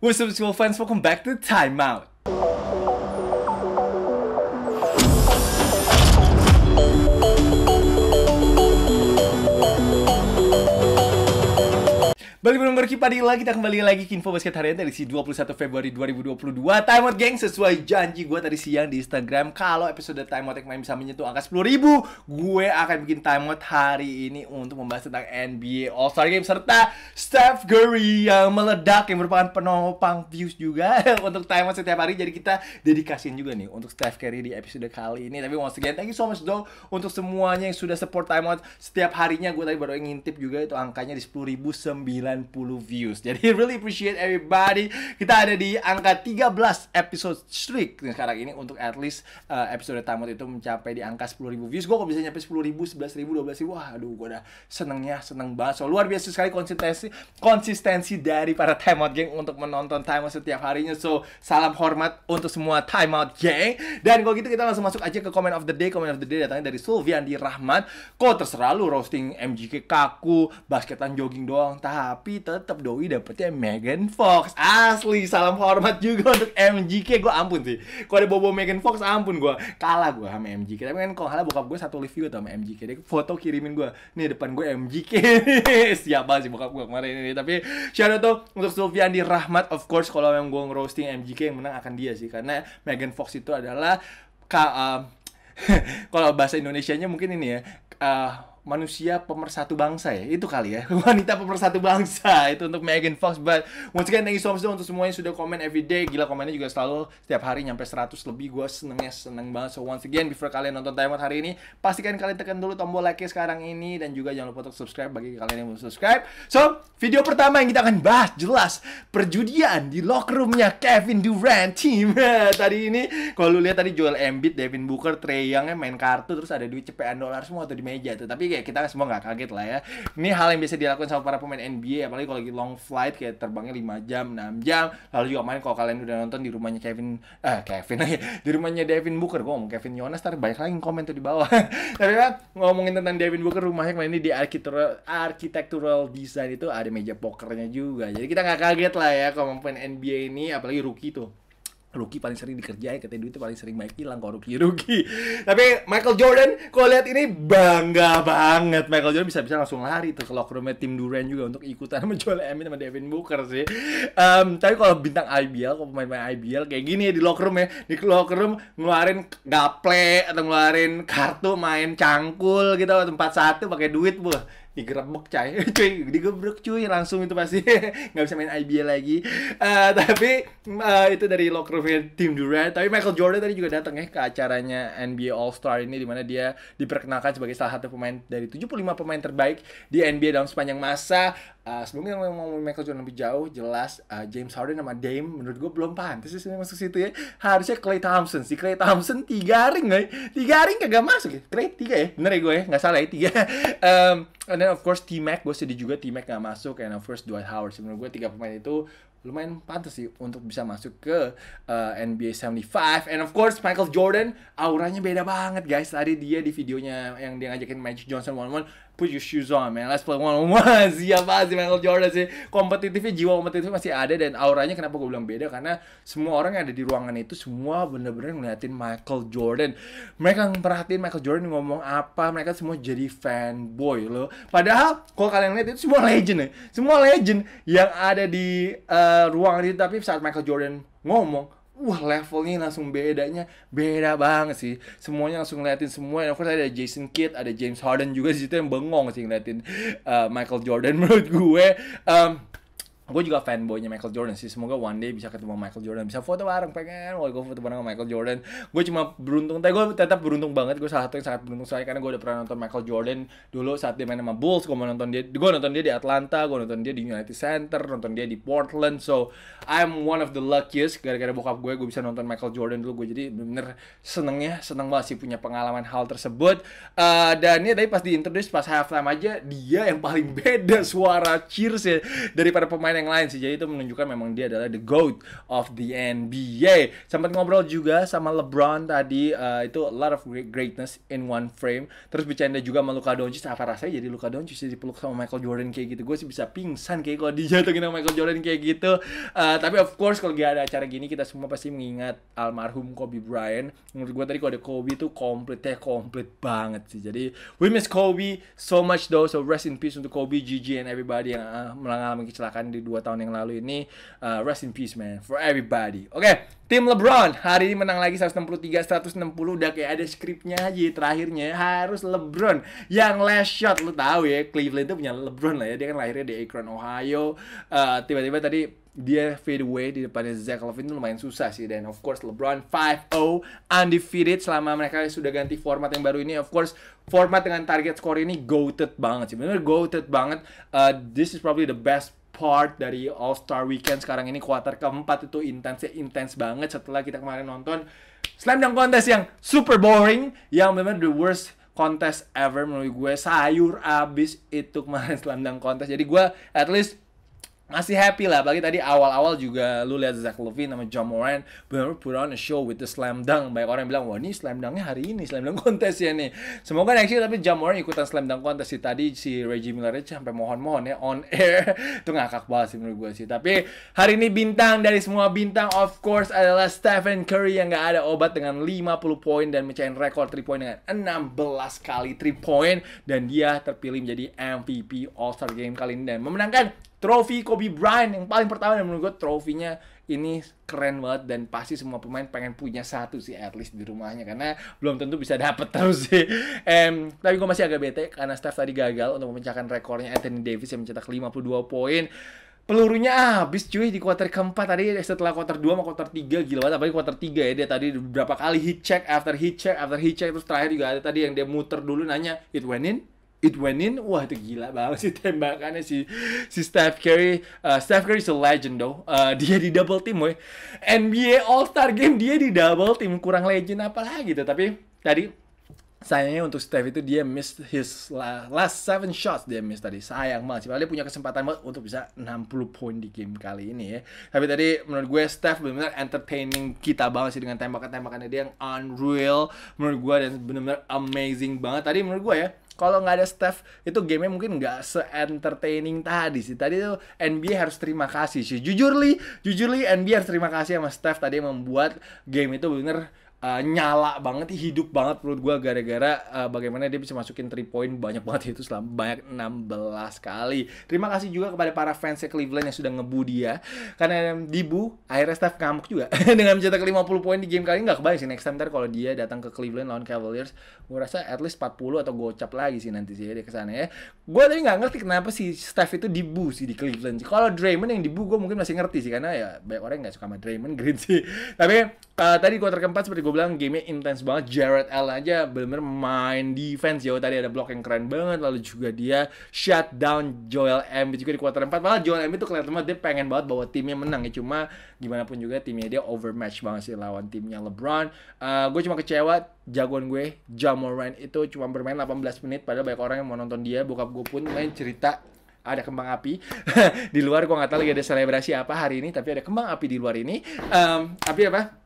What's up school friends? welcome back to Timeout. Balik Ricky Padilla, kita kembali lagi ke Info Basket Harian dari si 21 Februari 2022. Time out, geng. Sesuai janji gue tadi siang di Instagram, kalau episode Time Out yang main bisa menyentuh angka 10 ribu, gue akan bikin Time Out hari ini untuk membahas tentang NBA All-Star Game, serta Steph Curry yang meledak, yang merupakan penopang views juga untuk Time Out setiap hari. Jadi kita dedikasiin juga nih untuk Steph Curry di episode kali ini. Tapi once again, thank you so much dong untuk semuanya yang sudah support Time Out setiap harinya. Gue tadi baru ingin tip juga itu angkanya di sembilan 90 views. Jadi really appreciate everybody. Kita ada di angka 13 episode streak sekarang ini untuk at least uh, episode tamat itu mencapai di angka 10.000 views. Gue kok bisa nyampe 10.000, 11.000, 12.000. Wah, aduh gue udah senengnya, seneng banget. So luar biasa sekali konsistensi konsistensi dari para Time Out Gang untuk menonton Time Out setiap harinya. So salam hormat untuk semua Time Out Gang. Dan kalau gitu kita langsung masuk aja ke comment of the day. Comment of the day datangnya dari Sulviandi Rahmat. Kok terserah lu roasting MGK kaku, basketan jogging doang. tahap tapi tetap Doi dapetnya Megan Fox asli salam hormat juga untuk MGK gue ampun sih kalau ada bobo Megan Fox ampun gue kalah gue sama MGK tapi kan kalau kalah bokap gue satu live juga sama MGK dia foto kirimin gue nih depan gue MGK siapa sih bokap gue kemarin ini tapi shout tuh untuk di Rahmat of course kalau yang gue ngerosting MGK yang menang akan dia sih karena Megan Fox itu adalah ka, uh, kalau bahasa nya mungkin ini ya ah, manusia pemersatu bangsa ya itu kali ya wanita pemersatu bangsa itu untuk Megan Fox but once again thank you so much untuk semuanya sudah komen everyday gila komennya juga selalu setiap hari nyampe 100 lebih gue senengnya seneng banget so once again before kalian nonton timeout hari ini pastikan kalian tekan dulu tombol like sekarang ini dan juga jangan lupa untuk subscribe bagi kalian yang belum subscribe so video pertama yang kita akan bahas jelas perjudian di locker roomnya Kevin Durant team tadi ini kalau lu lihat tadi Joel Embiid Devin Booker Trey Young main kartu terus ada duit cepetan dolar semua tuh di meja tuh tapi kayak ya kita semua nggak kaget lah ya. Ini hal yang biasa dilakukan sama para pemain NBA, apalagi kalau lagi long flight kayak terbangnya 5 jam, 6 jam. Lalu juga main kalau kalian udah nonton di rumahnya Kevin, eh Kevin lagi, di rumahnya Devin Booker. Gue ngomong Kevin Jonas, ntar banyak lagi komen tuh di bawah. Tapi kan ngomongin tentang Devin Booker, rumahnya kemarin ini di architectural, architectural design itu ada meja pokernya juga. Jadi kita nggak kaget lah ya kalau pemain NBA ini, apalagi rookie tuh Ruki paling sering dikerjain, katanya duitnya paling sering baik hilang kok Ruki Ruki. Tapi Michael Jordan, kalau lihat ini bangga banget. Michael Jordan bisa-bisa langsung lari tuh ke locker roomnya tim Durant juga untuk ikutan menjual Embiid sama Devin Booker sih. Um, tapi kalau bintang IBL, kalau pemain-pemain IBL kayak gini ya di locker room ya, di locker room ngeluarin gaple atau ngeluarin kartu main cangkul gitu tempat satu pakai duit bu digerebek cai cuy digebrek cuy langsung itu pasti nggak bisa main IBL lagi uh, tapi uh, itu dari locker room tim Durant tapi Michael Jordan tadi juga datang ya ke acaranya NBA All Star ini dimana dia diperkenalkan sebagai salah satu pemain dari 75 pemain terbaik di NBA dalam sepanjang masa Uh, sebelumnya yang mau Michael Jordan lebih jauh jelas uh, James Harden sama Dame menurut gue belum pantas sih masuk situ ya harusnya Clay Thompson si Clay Thompson tiga ring nggak tiga ring kagak masuk ya Clay tiga ya bener ya gue ya nggak salah ya tiga um, and then of course T Mac gue sedih juga T Mac nggak masuk and of course Dwight Howard sih menurut gue tiga pemain itu lumayan pantas sih untuk bisa masuk ke uh, NBA 75 and of course Michael Jordan auranya beda banget guys tadi dia di videonya yang dia ngajakin Magic Johnson one one put your shoes on man let's play one on one siapa sih Michael Jordan sih kompetitifnya jiwa kompetitifnya masih ada dan auranya kenapa gue bilang beda karena semua orang yang ada di ruangan itu semua bener-bener ngeliatin Michael Jordan mereka memperhatiin Michael Jordan ngomong apa mereka semua jadi fanboy loh padahal kalau kalian lihat itu semua legend ya semua legend yang ada di uh, ruangan itu tapi saat Michael Jordan ngomong wah levelnya langsung bedanya beda banget sih semuanya langsung ngeliatin semua of course ada Jason Kidd ada James Harden juga di situ yang bengong sih ngeliatin uh, Michael Jordan menurut gue um, gue juga fanboynya Michael Jordan sih semoga one day bisa ketemu Michael Jordan bisa foto bareng pengen wah gue foto bareng sama Michael Jordan gue cuma beruntung tapi gue tetap beruntung banget gue salah satu yang sangat beruntung sekali karena gue udah pernah nonton Michael Jordan dulu saat dia main sama Bulls gue nonton dia gue nonton dia di Atlanta gue nonton dia di United Center nonton dia di Portland so I'm one of the luckiest gara-gara bokap gue gue bisa nonton Michael Jordan dulu gue jadi bener senengnya seneng banget sih punya pengalaman hal tersebut uh, dan ya tadi pas di introduce pas halftime aja dia yang paling beda suara cheers ya daripada pemain yang lain sih. Jadi itu menunjukkan memang dia adalah the GOAT of the NBA. Sempat ngobrol juga sama LeBron tadi. Uh, itu a lot of greatness in one frame. Terus bercanda juga sama Luka Doncic. Apa rasanya jadi Luka Doncic jadi peluk sama Michael Jordan kayak gitu. Gue sih bisa pingsan kayak kalau dijatuhin sama Michael Jordan kayak gitu. Uh, tapi of course kalau gak ada acara gini kita semua pasti mengingat almarhum Kobe Bryant. Menurut gue tadi kalau ada Kobe itu komplit ya komplit banget sih. Jadi we miss Kobe so much though. So rest in peace untuk Kobe, Gigi, and everybody yang uh, mengalami kecelakaan di dua tahun yang lalu ini uh, rest in peace man for everybody oke okay, tim LeBron hari ini menang lagi 163 160 udah kayak ada skripnya aja terakhirnya ya. harus LeBron yang last shot lo tau ya Cleveland itu punya LeBron lah ya dia kan lahirnya di Akron Ohio uh, tiba-tiba uh, tadi dia fade away di depannya Zach Levine itu lumayan susah sih dan of course LeBron 5-0 undefeated selama mereka sudah ganti format yang baru ini of course format dengan target score ini goated banget sih benar goated banget uh, this is probably the best part dari All Star Weekend sekarang ini kuarter keempat itu intensnya intens banget setelah kita kemarin nonton Slam Dunk Contest yang super boring yang memang the worst contest ever menurut gue sayur abis itu kemarin Slam Dunk Contest jadi gue at least masih happy lah bagi tadi awal-awal juga lu lihat Zach Levine sama John Moran benar put on a show with the slam dunk banyak orang yang bilang wah ini slam dunknya hari ini slam dunk kontes ya nih semoga next year tapi John Moran ikutan slam dunk kontes sih tadi si Reggie Miller sampai mohon-mohon ya on air itu ngakak banget sih menurut gue sih tapi hari ini bintang dari semua bintang of course adalah Stephen Curry yang gak ada obat dengan 50 poin dan mencahin rekor 3 poin dengan 16 kali 3 poin dan dia terpilih menjadi MVP All Star Game kali ini dan memenangkan trofi Kobe Bryant yang paling pertama dan menurut gue trofinya ini keren banget dan pasti semua pemain pengen punya satu sih at least di rumahnya karena belum tentu bisa dapet terus sih. Um, tapi gue masih agak bete karena Steph tadi gagal untuk memecahkan rekornya Anthony Davis yang mencetak 52 poin. Pelurunya habis cuy di kuarter keempat tadi setelah kuarter 2 sama kuarter 3 gila banget apalagi kuarter 3 ya dia tadi berapa kali hit check after hit check after hit check terus terakhir juga ada tadi yang dia muter dulu nanya it went in it went in wah itu gila banget sih tembakannya si si Steph Curry uh, Steph Curry is a legend though uh, dia di double team weh NBA All Star Game dia di double team kurang legend apa lagi tuh tapi tadi sayangnya untuk Steph itu dia miss his last seven shots dia miss tadi sayang banget sih padahal dia punya kesempatan banget untuk bisa 60 poin di game kali ini ya tapi tadi menurut gue Steph benar-benar entertaining kita banget sih dengan tembakan-tembakannya dia yang unreal menurut gue dan benar-benar amazing banget tadi menurut gue ya kalau nggak ada Steph itu gamenya mungkin nggak se-entertaining tadi sih. Tadi tuh NBA harus terima kasih sih. Jujurly, jujurly NBA harus terima kasih sama Steph tadi yang membuat game itu bener Eh, nyala banget hidup banget menurut gua gara-gara uh, bagaimana dia bisa masukin 3 point banyak banget itu selama banyak 16 kali terima kasih juga kepada para fans Cleveland yang sudah ngebu dia karena dibu akhirnya Steph ngamuk juga dengan mencetak 50 poin di game kali ini nggak kebayang sih next time ntar kalau dia datang ke Cleveland lawan Cavaliers gue rasa at least 40 atau gocap lagi sih nanti sih ya dia kesana ya Gua tadi nggak ngerti kenapa si Steph itu dibu sih di Cleveland kalau Draymond yang dibu gue mungkin masih ngerti sih karena ya banyak orang yang nggak suka sama Draymond Green sih tapi uh, tadi gue terkempat seperti gue gue bilang gamenya intens banget Jared Allen aja bener-bener main defense ya tadi ada blok yang keren banget lalu juga dia shut down Joel Embiid juga di kuarter 4 malah Joel Embiid tuh kelihatan banget dia pengen banget bahwa timnya menang ya cuma gimana pun juga timnya dia overmatch banget sih lawan timnya LeBron uh, eh, gue cuma kecewa jagoan gue Jamoran itu cuma bermain 18 menit padahal banyak orang yang mau nonton dia bokap gue pun main cerita ada kembang api di luar gue nggak tahu lagi ada selebrasi apa hari ini tapi ada kembang api di luar ini um, api apa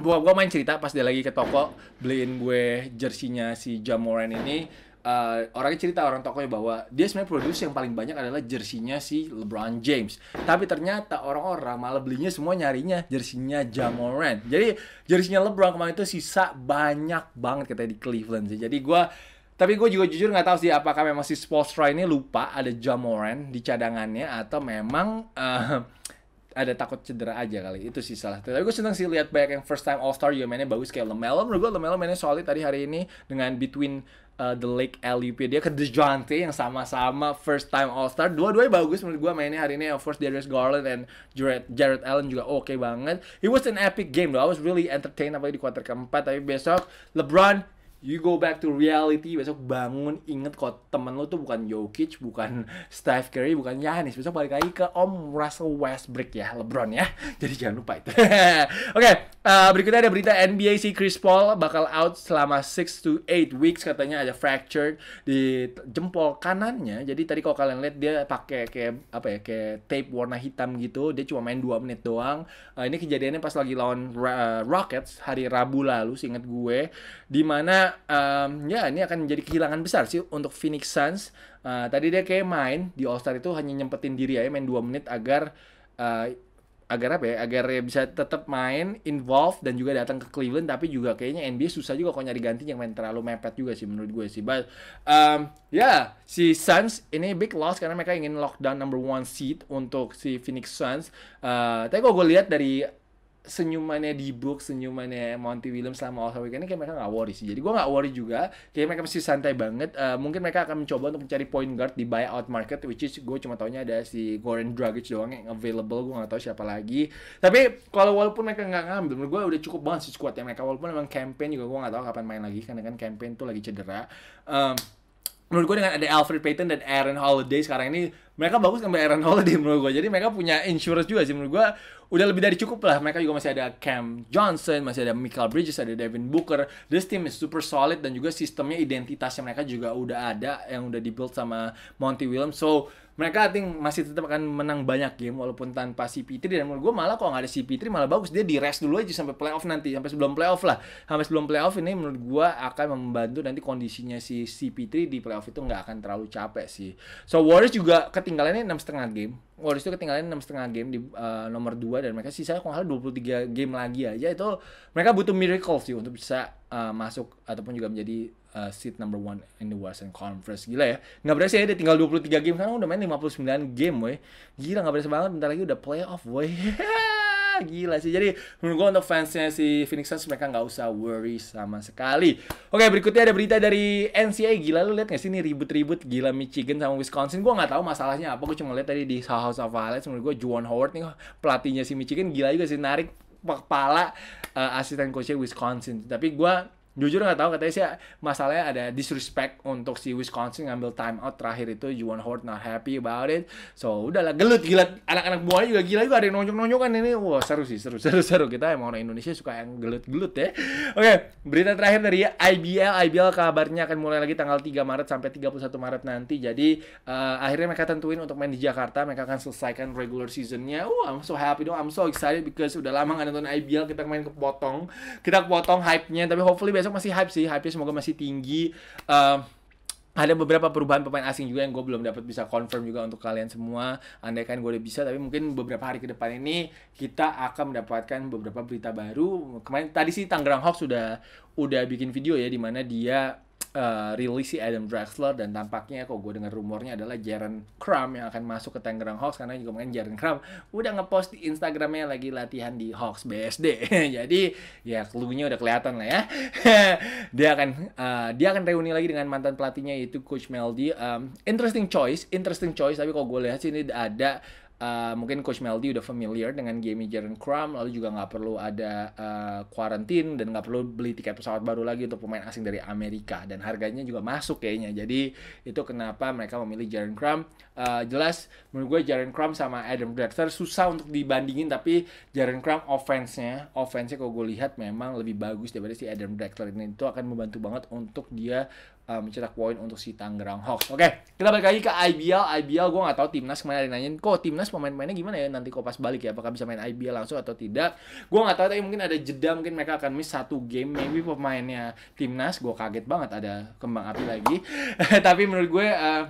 gua gua main cerita pas dia lagi ke toko beliin gue jersinya si Jamoran ini uh, orangnya cerita orang toko tokonya bahwa dia sebenarnya produce yang paling banyak adalah jersinya si LeBron James. Tapi ternyata orang-orang malah belinya semua nyarinya jersinya Jamoran. Jadi jersinya LeBron kemarin itu sisa banyak banget katanya di Cleveland sih. Jadi gua tapi gue juga jujur nggak tahu sih apakah memang si Spolstra ini lupa ada Jamoran di cadangannya atau memang uh, ada takut cedera aja kali itu sih salah tapi gue seneng sih lihat banyak yang first time all star juga mainnya bagus kayak LeMelon. menurut gue lemelo mainnya solid tadi hari ini dengan between uh, the Lake LUP dia ke Dejounte yang sama-sama first time all star dua-duanya bagus menurut gue mainnya hari ini of course Darius Garland and Jared, Jared Allen juga oke okay banget it was an epic game though I was really entertained apalagi di quarter keempat tapi besok LeBron you go back to reality besok bangun inget kok temen lu tuh bukan Jokic bukan Steph Curry bukan Yanis besok balik lagi ke Om Russell Westbrook ya LeBron ya jadi jangan lupa itu oke okay, uh, eh, berikutnya ada berita NBA si Chris Paul bakal out selama 6 to 8 weeks katanya ada fracture di jempol kanannya jadi tadi kalau kalian lihat dia pakai kayak apa ya kayak tape warna hitam gitu dia cuma main 2 menit doang uh, ini kejadiannya pas lagi lawan uh, Rockets hari Rabu lalu inget gue dimana mana um, ya ini akan menjadi kehilangan besar sih untuk Phoenix Suns. Uh, tadi dia kayak main di All Star itu hanya nyempetin diri aja main 2 menit agar uh, agar apa ya agar ya bisa tetap main involved dan juga datang ke Cleveland tapi juga kayaknya NBA susah juga kalau nyari ganti yang main terlalu mepet juga sih menurut gue sih but um, ya yeah, si Suns ini big loss karena mereka ingin lockdown number one seat untuk si Phoenix Suns uh, tapi kalau gue lihat dari senyumannya di book senyumannya Monty Williams selama All Star Weekend ini kayak mereka nggak worry sih jadi gue nggak worry juga kayak mereka masih santai banget uh, mungkin mereka akan mencoba untuk mencari point guard di buyout market which is gue cuma taunya ada si Goran Dragic doang yang available gue nggak tahu siapa lagi tapi kalau walaupun mereka nggak ngambil menurut gue udah cukup banget sih squadnya mereka walaupun emang campaign juga gue nggak tahu kapan main lagi karena kan campaign tuh lagi cedera um, menurut gue dengan ada Alfred Payton dan Aaron Holiday sekarang ini mereka bagus sampai Aaron Holiday menurut gue jadi mereka punya insurance juga sih menurut gue udah lebih dari cukup lah mereka juga masih ada Cam Johnson masih ada Michael Bridges ada Devin Booker this team is super solid dan juga sistemnya identitasnya mereka juga udah ada yang udah dibuild sama Monty Williams so mereka I think masih tetap akan menang banyak game walaupun tanpa CP3 dan menurut gue malah kalau nggak ada CP3 malah bagus dia di rest dulu aja sampai playoff nanti sampai sebelum playoff lah sampai sebelum playoff ini menurut gue akan membantu nanti kondisinya si CP3 di playoff itu nggak akan terlalu capek sih so Warriors juga ketinggalannya enam setengah game. Warriors itu ketinggalan enam setengah game di uh, nomor dua, dan mereka sisanya lebih dua puluh tiga game lagi aja itu mereka butuh miracle sih untuk bisa uh, masuk ataupun juga menjadi uh, eh, seat number one in the Western Conference. Gila ya. Nggak berasa ya dia tinggal tiga game sekarang udah main lima puluh sembilan game weh. Gila nggak berasa banget bentar lagi udah playoff weh. gila sih. Jadi menurut gue untuk fansnya si Phoenix Suns mereka nggak usah worry sama sekali. Oke berikutnya ada berita dari NCAA. Gila lu lihat nggak sih ini ribut-ribut gila Michigan sama Wisconsin. Gue nggak tahu masalahnya apa. Gue cuma lihat tadi di House of Highlights. Menurut gue Juwan Howard nih pelatihnya si Michigan gila juga sih narik kepala uh, asisten coachnya Wisconsin. Tapi gue jujur nggak tahu katanya sih masalahnya ada disrespect untuk si Wisconsin ngambil time out terakhir itu you want Howard not happy about it so udahlah gelut gila anak-anak buahnya juga gila juga ada yang nonjok-nonjokan ini wah seru sih seru seru seru kita emang orang Indonesia suka yang gelut-gelut ya oke berita terakhir dari IBL IBL kabarnya akan mulai lagi tanggal 3 Maret sampai 31 Maret nanti jadi uh, akhirnya mereka tentuin untuk main di Jakarta mereka akan selesaikan regular seasonnya wah I'm so happy dong I'm so excited because udah lama nggak nonton IBL kita main kepotong kita kepotong hype-nya tapi hopefully besok besok masih hype sih, hype-nya semoga masih tinggi. Uh, ada beberapa perubahan pemain asing juga yang gue belum dapat bisa confirm juga untuk kalian semua. Andaikan gue udah bisa, tapi mungkin beberapa hari ke depan ini kita akan mendapatkan beberapa berita baru. Kemarin tadi sih Tangerang Hawks sudah udah bikin video ya, dimana dia uh, rilis si Adam Draxler dan tampaknya kok gue dengar rumornya adalah Jaren Crum yang akan masuk ke Tangerang Hawks karena juga mungkin Jaren Crum udah ngepost di Instagramnya lagi latihan di Hawks BSD jadi ya clue udah kelihatan lah ya dia akan uh, dia akan reuni lagi dengan mantan pelatihnya yaitu Coach Meldy um, interesting choice interesting choice tapi kok gue lihat sini ada uh, mungkin Coach Meldy udah familiar dengan game Jaren Crum, lalu juga nggak perlu ada kuarantin eh, uh, dan nggak perlu beli tiket pesawat baru lagi untuk pemain asing dari Amerika dan harganya juga masuk kayaknya. Jadi itu kenapa mereka memilih Jaren Crum. Uh, eh, jelas menurut gue Jaren Crum sama Adam Dexter susah untuk dibandingin tapi Jaren Crum offense-nya, offense-nya kalau gue lihat memang lebih bagus daripada si Adam Dexter ini. Itu akan membantu banget untuk dia uh, mencetak poin untuk si Tangerang Hawks. Oke, okay, kita balik lagi ke IBL. IBL gue gak tahu timnas kemarin ada nanyain, kok timnas pemain-pemainnya gimana ya nanti kok pas balik ya, apakah bisa main IBL langsung atau tidak? Gue gak tahu, tapi mungkin ada jeda, mungkin mereka akan miss satu game, maybe pemainnya timnas. Gue kaget banget ada kembang api lagi. tapi menurut gue uh,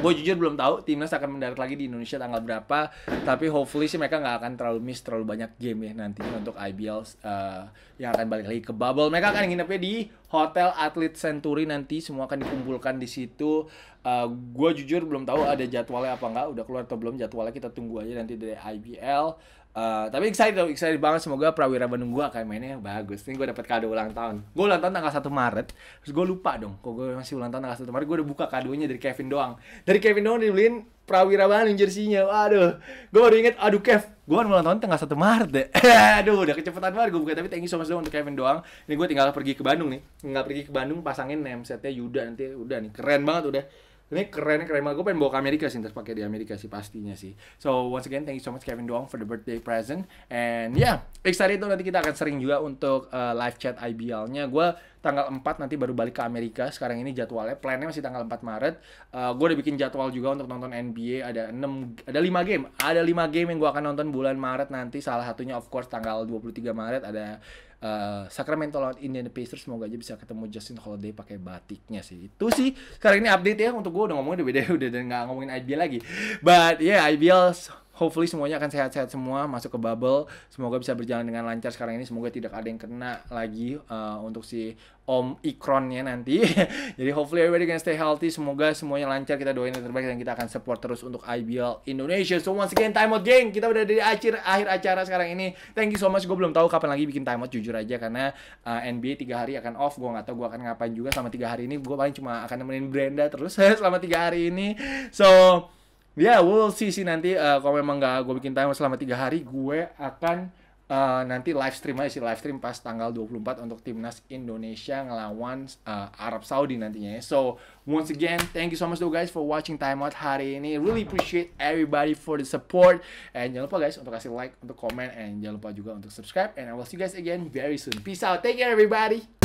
gue jujur belum tahu timnas akan mendarat lagi di Indonesia tanggal berapa tapi hopefully sih mereka nggak akan terlalu miss terlalu banyak game ya nantinya untuk IBL uh, eh, yang akan balik lagi ke bubble mereka akan nginepnya di Hotel Atlet Century nanti semua akan dikumpulkan di situ uh, eh, gue jujur belum tahu ada jadwalnya apa nggak udah keluar atau belum jadwalnya kita tunggu aja nanti dari IBL Uh, tapi excited excited banget semoga Prawira Bandung gua kayak mainnya bagus. Ini gua dapat kado ulang tahun. Gua ulang tahun tanggal 1 Maret. Terus gua lupa dong, kok gua masih ulang tahun tanggal 1 Maret, gua udah buka kadonya dari Kevin doang. Dari Kevin doang dibeliin Prawira Bandung jersinya. Waduh, gua baru inget, aduh Kev, gua kan ulang tahun tanggal 1 Maret deh. aduh, udah kecepetan banget gue buka. Tapi thank you so much dong untuk Kevin doang. Ini gua tinggal pergi ke Bandung nih. Tinggal pergi ke Bandung pasangin setnya Yuda nanti udah nih. Keren banget udah ini keren keren banget gue pengen bawa ke Amerika sih terus pakai di Amerika sih pastinya sih so once again thank you so much Kevin Doang for the birthday present and yeah excited tuh nanti kita akan sering juga untuk uh, live chat IBL-nya gue tanggal 4 nanti baru balik ke Amerika sekarang ini jadwalnya plannya masih tanggal 4 Maret uh, gue udah bikin jadwal juga untuk nonton NBA ada 6 ada 5 game ada 5 game yang gue akan nonton bulan Maret nanti salah satunya of course tanggal 23 Maret ada uh, Sacramento lawan Indiana Pacers semoga aja bisa ketemu Justin Holiday pakai batiknya sih itu sih sekarang ini update ya untuk gue udah ngomongin udah beda udah nggak ngomongin IBL lagi but yeah IBL hopefully semuanya akan sehat-sehat semua masuk ke bubble semoga bisa berjalan dengan lancar sekarang ini semoga tidak ada yang kena lagi uh, untuk si om ikronnya nanti jadi hopefully everybody can stay healthy semoga semuanya lancar kita doain yang terbaik dan kita akan support terus untuk IBL Indonesia so once again time out geng kita udah dari akhir akhir acara sekarang ini thank you so much gue belum tahu kapan lagi bikin time out jujur aja karena uh, eh, NBA tiga hari akan off gue nggak tahu gue akan ngapain juga selama tiga hari ini gue paling cuma akan nemenin Brenda terus selama tiga hari ini so ya yeah, we'll see sih nanti uh, kalau memang nggak gue bikin time selama tiga hari gue akan uh, nanti live stream aja sih live stream pas tanggal 24 untuk timnas Indonesia ngelawan uh, Arab Saudi nantinya ya. So once again, thank you so much though guys for watching Time Out hari ini. Really appreciate everybody for the support and jangan lupa guys untuk kasih like, untuk comment, and jangan lupa juga untuk subscribe and I will see you guys again very soon. Peace out. Take care everybody.